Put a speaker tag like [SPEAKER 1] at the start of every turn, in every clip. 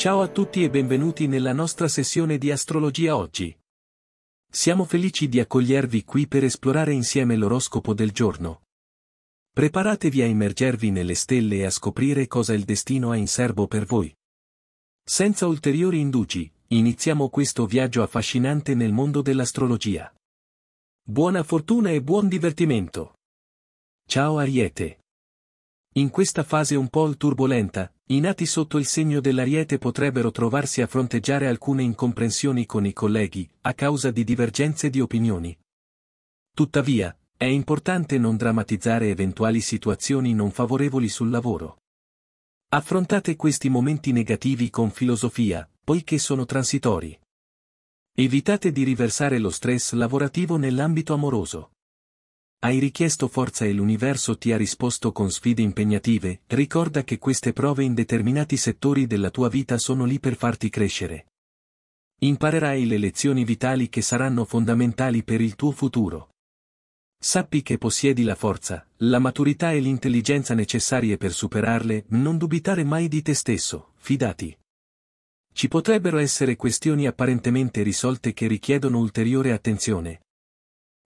[SPEAKER 1] Ciao a tutti e benvenuti nella nostra sessione di Astrologia oggi. Siamo felici di accogliervi qui per esplorare insieme l'oroscopo del giorno. Preparatevi a immergervi nelle stelle e a scoprire cosa il destino ha in serbo per voi. Senza ulteriori indugi, iniziamo questo viaggio affascinante nel mondo dell'astrologia. Buona fortuna e buon divertimento! Ciao Ariete! In questa fase un po' turbolenta, i nati sotto il segno dell'ariete potrebbero trovarsi a fronteggiare alcune incomprensioni con i colleghi, a causa di divergenze di opinioni. Tuttavia, è importante non drammatizzare eventuali situazioni non favorevoli sul lavoro. Affrontate questi momenti negativi con filosofia, poiché sono transitori. Evitate di riversare lo stress lavorativo nell'ambito amoroso. Hai richiesto forza e l'universo ti ha risposto con sfide impegnative, ricorda che queste prove in determinati settori della tua vita sono lì per farti crescere. Imparerai le lezioni vitali che saranno fondamentali per il tuo futuro. Sappi che possiedi la forza, la maturità e l'intelligenza necessarie per superarle, non dubitare mai di te stesso, fidati. Ci potrebbero essere questioni apparentemente risolte che richiedono ulteriore attenzione,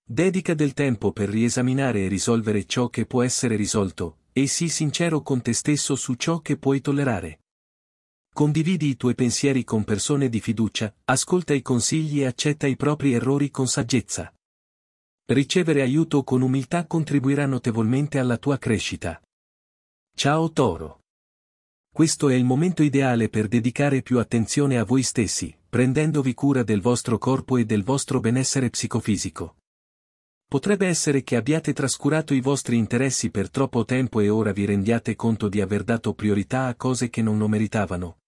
[SPEAKER 1] Dedica del tempo per riesaminare e risolvere ciò che può essere risolto, e sii sincero con te stesso su ciò che puoi tollerare. Condividi i tuoi pensieri con persone di fiducia, ascolta i consigli e accetta i propri errori con saggezza. Ricevere aiuto con umiltà contribuirà notevolmente alla tua crescita. Ciao Toro! Questo è il momento ideale per dedicare più attenzione a voi stessi, prendendovi cura del vostro corpo e del vostro benessere psicofisico. Potrebbe essere che abbiate trascurato i vostri interessi per troppo tempo e ora vi rendiate conto di aver dato priorità a cose che non lo meritavano.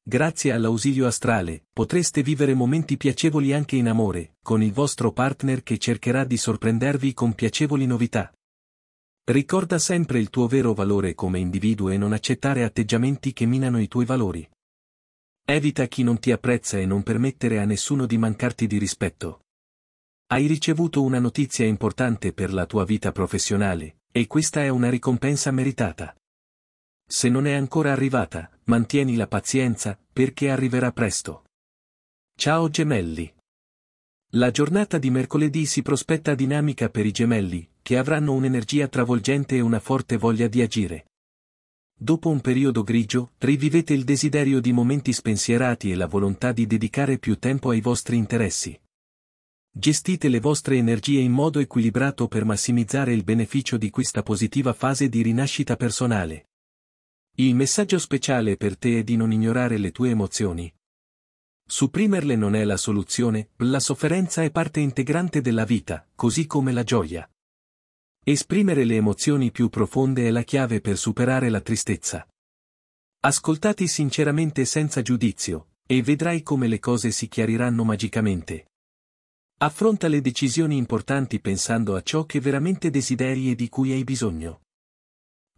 [SPEAKER 1] Grazie all'ausilio astrale, potreste vivere momenti piacevoli anche in amore, con il vostro partner che cercherà di sorprendervi con piacevoli novità. Ricorda sempre il tuo vero valore come individuo e non accettare atteggiamenti che minano i tuoi valori. Evita chi non ti apprezza e non permettere a nessuno di mancarti di rispetto. Hai ricevuto una notizia importante per la tua vita professionale, e questa è una ricompensa meritata. Se non è ancora arrivata, mantieni la pazienza, perché arriverà presto. Ciao gemelli. La giornata di mercoledì si prospetta dinamica per i gemelli, che avranno un'energia travolgente e una forte voglia di agire. Dopo un periodo grigio, rivivete il desiderio di momenti spensierati e la volontà di dedicare più tempo ai vostri interessi. Gestite le vostre energie in modo equilibrato per massimizzare il beneficio di questa positiva fase di rinascita personale. Il messaggio speciale per te è di non ignorare le tue emozioni. Supprimerle non è la soluzione, la sofferenza è parte integrante della vita, così come la gioia. Esprimere le emozioni più profonde è la chiave per superare la tristezza. Ascoltati sinceramente senza giudizio, e vedrai come le cose si chiariranno magicamente. Affronta le decisioni importanti pensando a ciò che veramente desideri e di cui hai bisogno.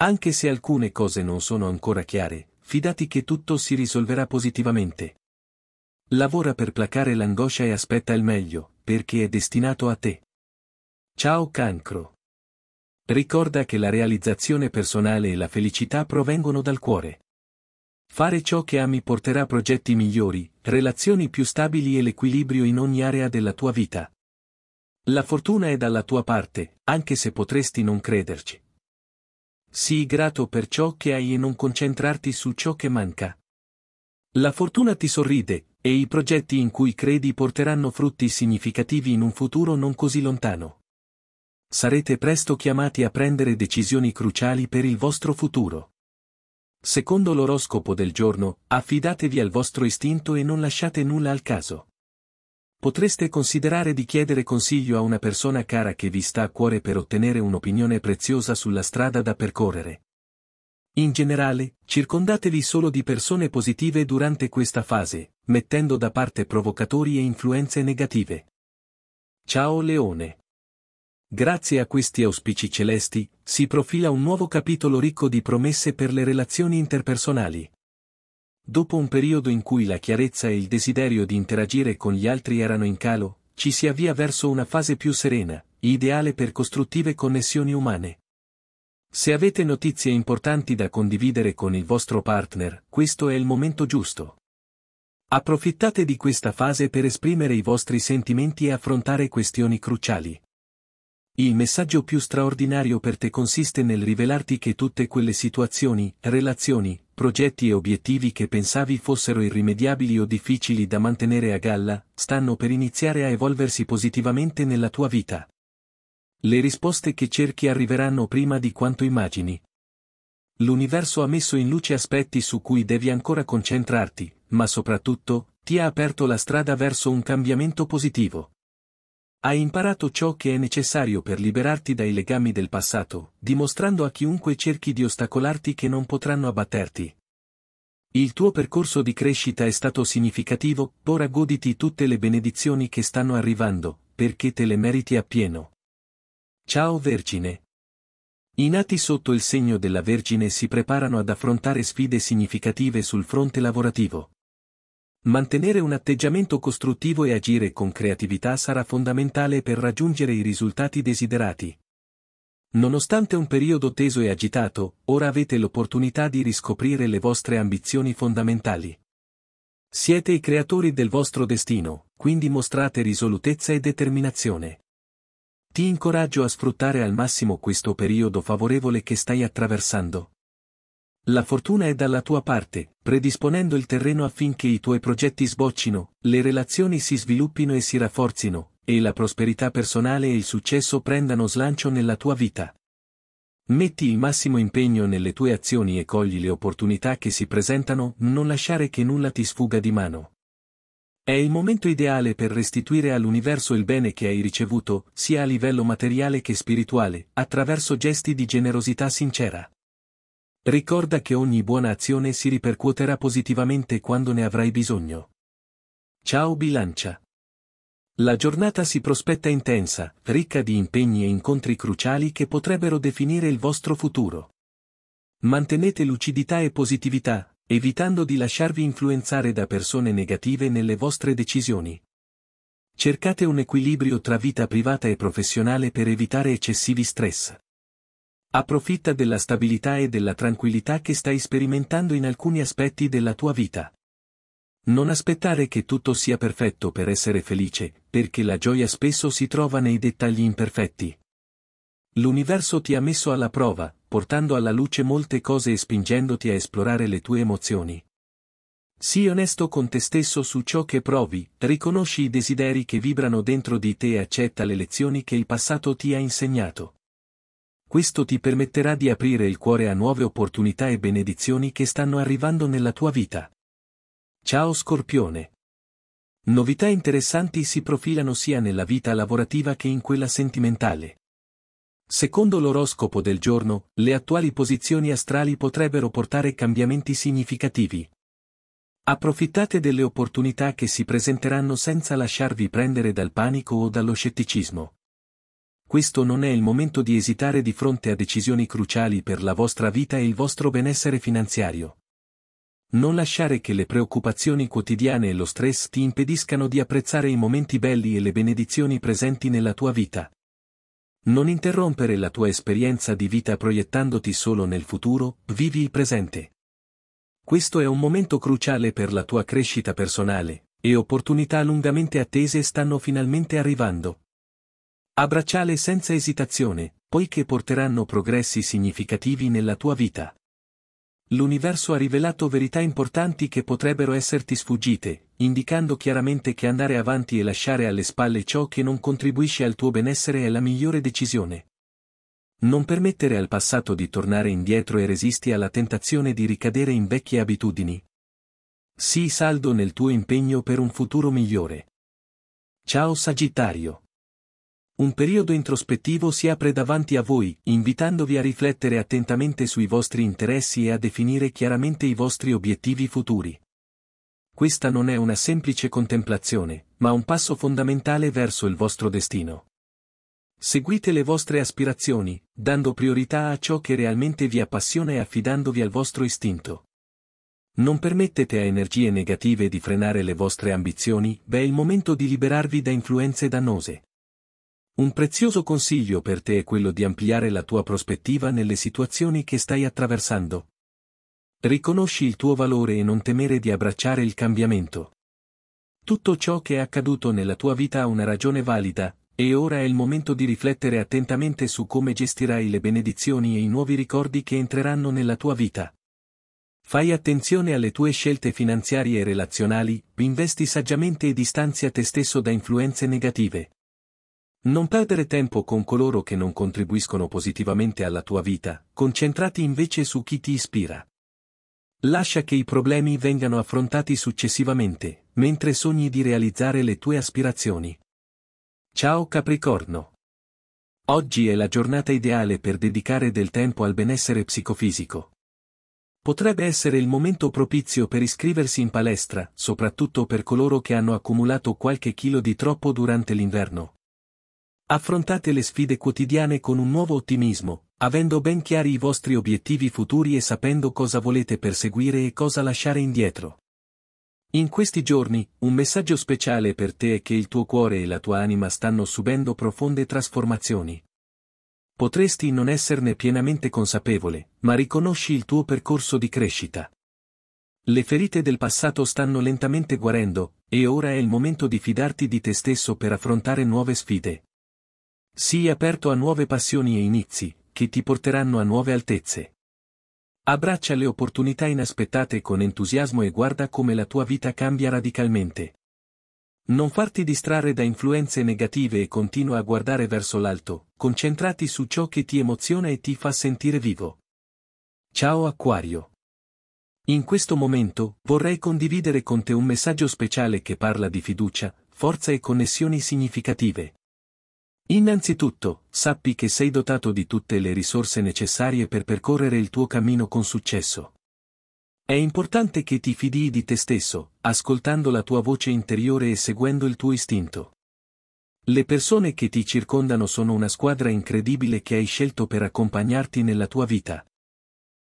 [SPEAKER 1] Anche se alcune cose non sono ancora chiare, fidati che tutto si risolverà positivamente. Lavora per placare l'angoscia e aspetta il meglio, perché è destinato a te. Ciao cancro. Ricorda che la realizzazione personale e la felicità provengono dal cuore. Fare ciò che ami porterà progetti migliori, relazioni più stabili e l'equilibrio in ogni area della tua vita. La fortuna è dalla tua parte, anche se potresti non crederci. Sii grato per ciò che hai e non concentrarti su ciò che manca. La fortuna ti sorride, e i progetti in cui credi porteranno frutti significativi in un futuro non così lontano. Sarete presto chiamati a prendere decisioni cruciali per il vostro futuro. Secondo l'oroscopo del giorno, affidatevi al vostro istinto e non lasciate nulla al caso. Potreste considerare di chiedere consiglio a una persona cara che vi sta a cuore per ottenere un'opinione preziosa sulla strada da percorrere. In generale, circondatevi solo di persone positive durante questa fase, mettendo da parte provocatori e influenze negative. Ciao Leone! Grazie a questi auspici celesti, si profila un nuovo capitolo ricco di promesse per le relazioni interpersonali. Dopo un periodo in cui la chiarezza e il desiderio di interagire con gli altri erano in calo, ci si avvia verso una fase più serena, ideale per costruttive connessioni umane. Se avete notizie importanti da condividere con il vostro partner, questo è il momento giusto. Approfittate di questa fase per esprimere i vostri sentimenti e affrontare questioni cruciali. Il messaggio più straordinario per te consiste nel rivelarti che tutte quelle situazioni, relazioni, progetti e obiettivi che pensavi fossero irrimediabili o difficili da mantenere a galla, stanno per iniziare a evolversi positivamente nella tua vita. Le risposte che cerchi arriveranno prima di quanto immagini. L'universo ha messo in luce aspetti su cui devi ancora concentrarti, ma soprattutto, ti ha aperto la strada verso un cambiamento positivo. Hai imparato ciò che è necessario per liberarti dai legami del passato, dimostrando a chiunque cerchi di ostacolarti che non potranno abbatterti. Il tuo percorso di crescita è stato significativo, ora goditi tutte le benedizioni che stanno arrivando, perché te le meriti appieno. Ciao Vergine. I nati sotto il segno della Vergine si preparano ad affrontare sfide significative sul fronte lavorativo. Mantenere un atteggiamento costruttivo e agire con creatività sarà fondamentale per raggiungere i risultati desiderati. Nonostante un periodo teso e agitato, ora avete l'opportunità di riscoprire le vostre ambizioni fondamentali. Siete i creatori del vostro destino, quindi mostrate risolutezza e determinazione. Ti incoraggio a sfruttare al massimo questo periodo favorevole che stai attraversando. La fortuna è dalla tua parte, predisponendo il terreno affinché i tuoi progetti sboccino, le relazioni si sviluppino e si rafforzino, e la prosperità personale e il successo prendano slancio nella tua vita. Metti il massimo impegno nelle tue azioni e cogli le opportunità che si presentano, non lasciare che nulla ti sfuga di mano. È il momento ideale per restituire all'universo il bene che hai ricevuto, sia a livello materiale che spirituale, attraverso gesti di generosità sincera. Ricorda che ogni buona azione si ripercuoterà positivamente quando ne avrai bisogno. Ciao bilancia! La giornata si prospetta intensa, ricca di impegni e incontri cruciali che potrebbero definire il vostro futuro. Mantenete lucidità e positività, evitando di lasciarvi influenzare da persone negative nelle vostre decisioni. Cercate un equilibrio tra vita privata e professionale per evitare eccessivi stress. Approfitta della stabilità e della tranquillità che stai sperimentando in alcuni aspetti della tua vita. Non aspettare che tutto sia perfetto per essere felice, perché la gioia spesso si trova nei dettagli imperfetti. L'universo ti ha messo alla prova, portando alla luce molte cose e spingendoti a esplorare le tue emozioni. Sii onesto con te stesso su ciò che provi, riconosci i desideri che vibrano dentro di te e accetta le lezioni che il passato ti ha insegnato. Questo ti permetterà di aprire il cuore a nuove opportunità e benedizioni che stanno arrivando nella tua vita. Ciao Scorpione. Novità interessanti si profilano sia nella vita lavorativa che in quella sentimentale. Secondo l'oroscopo del giorno, le attuali posizioni astrali potrebbero portare cambiamenti significativi. Approfittate delle opportunità che si presenteranno senza lasciarvi prendere dal panico o dallo scetticismo questo non è il momento di esitare di fronte a decisioni cruciali per la vostra vita e il vostro benessere finanziario. Non lasciare che le preoccupazioni quotidiane e lo stress ti impediscano di apprezzare i momenti belli e le benedizioni presenti nella tua vita. Non interrompere la tua esperienza di vita proiettandoti solo nel futuro, vivi il presente. Questo è un momento cruciale per la tua crescita personale, e opportunità lungamente attese stanno finalmente arrivando. Abbracciale senza esitazione, poiché porteranno progressi significativi nella tua vita. L'universo ha rivelato verità importanti che potrebbero esserti sfuggite, indicando chiaramente che andare avanti e lasciare alle spalle ciò che non contribuisce al tuo benessere è la migliore decisione. Non permettere al passato di tornare indietro e resisti alla tentazione di ricadere in vecchie abitudini. Sii saldo nel tuo impegno per un futuro migliore. Ciao Sagittario. Un periodo introspettivo si apre davanti a voi, invitandovi a riflettere attentamente sui vostri interessi e a definire chiaramente i vostri obiettivi futuri. Questa non è una semplice contemplazione, ma un passo fondamentale verso il vostro destino. Seguite le vostre aspirazioni, dando priorità a ciò che realmente vi appassiona e affidandovi al vostro istinto. Non permettete a energie negative di frenare le vostre ambizioni, beh è il momento di liberarvi da influenze dannose. Un prezioso consiglio per te è quello di ampliare la tua prospettiva nelle situazioni che stai attraversando. Riconosci il tuo valore e non temere di abbracciare il cambiamento. Tutto ciò che è accaduto nella tua vita ha una ragione valida, e ora è il momento di riflettere attentamente su come gestirai le benedizioni e i nuovi ricordi che entreranno nella tua vita. Fai attenzione alle tue scelte finanziarie e relazionali, investi saggiamente e distanzia te stesso da influenze negative. Non perdere tempo con coloro che non contribuiscono positivamente alla tua vita, concentrati invece su chi ti ispira. Lascia che i problemi vengano affrontati successivamente, mentre sogni di realizzare le tue aspirazioni. Ciao Capricorno! Oggi è la giornata ideale per dedicare del tempo al benessere psicofisico. Potrebbe essere il momento propizio per iscriversi in palestra, soprattutto per coloro che hanno accumulato qualche chilo di troppo durante l'inverno. Affrontate le sfide quotidiane con un nuovo ottimismo, avendo ben chiari i vostri obiettivi futuri e sapendo cosa volete perseguire e cosa lasciare indietro. In questi giorni, un messaggio speciale per te è che il tuo cuore e la tua anima stanno subendo profonde trasformazioni. Potresti non esserne pienamente consapevole, ma riconosci il tuo percorso di crescita. Le ferite del passato stanno lentamente guarendo, e ora è il momento di fidarti di te stesso per affrontare nuove sfide. Sii aperto a nuove passioni e inizi, che ti porteranno a nuove altezze. Abbraccia le opportunità inaspettate con entusiasmo e guarda come la tua vita cambia radicalmente. Non farti distrarre da influenze negative e continua a guardare verso l'alto, concentrati su ciò che ti emoziona e ti fa sentire vivo. Ciao Aquario. In questo momento, vorrei condividere con te un messaggio speciale che parla di fiducia, forza e connessioni significative. Innanzitutto, sappi che sei dotato di tutte le risorse necessarie per percorrere il tuo cammino con successo. È importante che ti fidi di te stesso, ascoltando la tua voce interiore e seguendo il tuo istinto. Le persone che ti circondano sono una squadra incredibile che hai scelto per accompagnarti nella tua vita.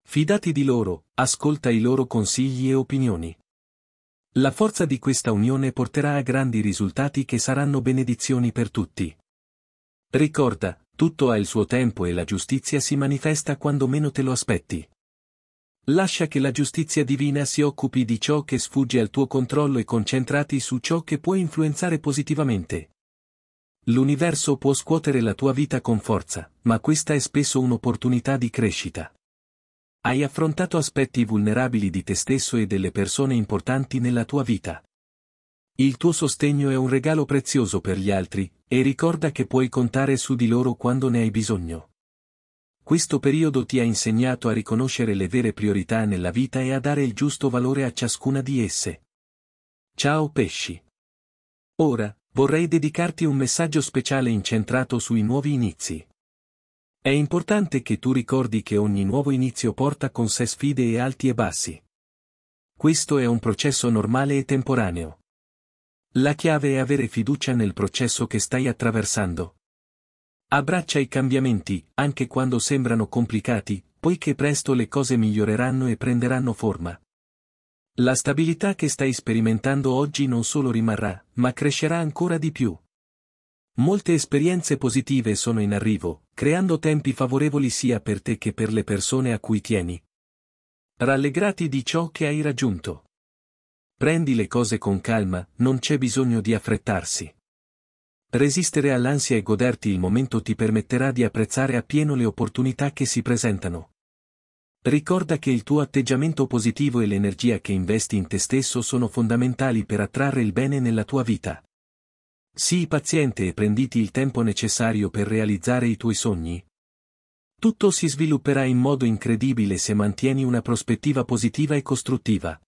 [SPEAKER 1] Fidati di loro, ascolta i loro consigli e opinioni. La forza di questa unione porterà a grandi risultati che saranno benedizioni per tutti. Ricorda, tutto ha il suo tempo e la giustizia si manifesta quando meno te lo aspetti. Lascia che la giustizia divina si occupi di ciò che sfugge al tuo controllo e concentrati su ciò che puoi influenzare positivamente. L'universo può scuotere la tua vita con forza, ma questa è spesso un'opportunità di crescita. Hai affrontato aspetti vulnerabili di te stesso e delle persone importanti nella tua vita. Il tuo sostegno è un regalo prezioso per gli altri, e ricorda che puoi contare su di loro quando ne hai bisogno. Questo periodo ti ha insegnato a riconoscere le vere priorità nella vita e a dare il giusto valore a ciascuna di esse. Ciao pesci. Ora, vorrei dedicarti un messaggio speciale incentrato sui nuovi inizi. È importante che tu ricordi che ogni nuovo inizio porta con sé sfide e alti e bassi. Questo è un processo normale e temporaneo. La chiave è avere fiducia nel processo che stai attraversando. Abbraccia i cambiamenti, anche quando sembrano complicati, poiché presto le cose miglioreranno e prenderanno forma. La stabilità che stai sperimentando oggi non solo rimarrà, ma crescerà ancora di più. Molte esperienze positive sono in arrivo, creando tempi favorevoli sia per te che per le persone a cui tieni. Rallegrati di ciò che hai raggiunto. Prendi le cose con calma, non c'è bisogno di affrettarsi. Resistere all'ansia e goderti il momento ti permetterà di apprezzare appieno le opportunità che si presentano. Ricorda che il tuo atteggiamento positivo e l'energia che investi in te stesso sono fondamentali per attrarre il bene nella tua vita. Sii paziente e prenditi il tempo necessario per realizzare i tuoi sogni. Tutto si svilupperà in modo incredibile se mantieni una prospettiva positiva e costruttiva.